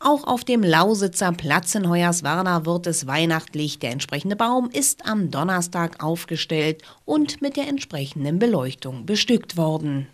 Auch auf dem Lausitzer Platz in Hoyerswerda wird es weihnachtlich. Der entsprechende Baum ist am Donnerstag aufgestellt und mit der entsprechenden Beleuchtung bestückt worden.